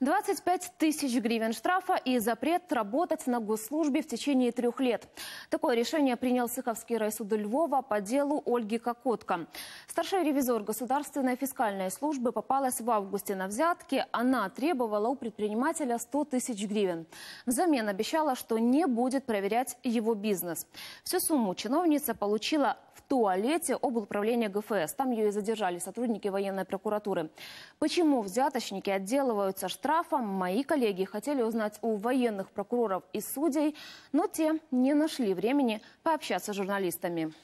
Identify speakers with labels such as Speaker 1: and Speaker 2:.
Speaker 1: 25 тысяч гривен штрафа и запрет работать на госслужбе в течение трех лет. Такое решение принял Сыховский райсуд Львова по делу Ольги Кокотко. Старший ревизор Государственной фискальной службы попалась в августе на взятки. Она требовала у предпринимателя 100 тысяч гривен. Взамен обещала, что не будет проверять его бизнес. Всю сумму чиновница получила в туалете об управления ГФС. Там ее и задержали сотрудники военной прокуратуры. Почему взяточники отделываются, штрафом, мои коллеги хотели узнать у военных прокуроров и судей, но те не нашли времени пообщаться с журналистами.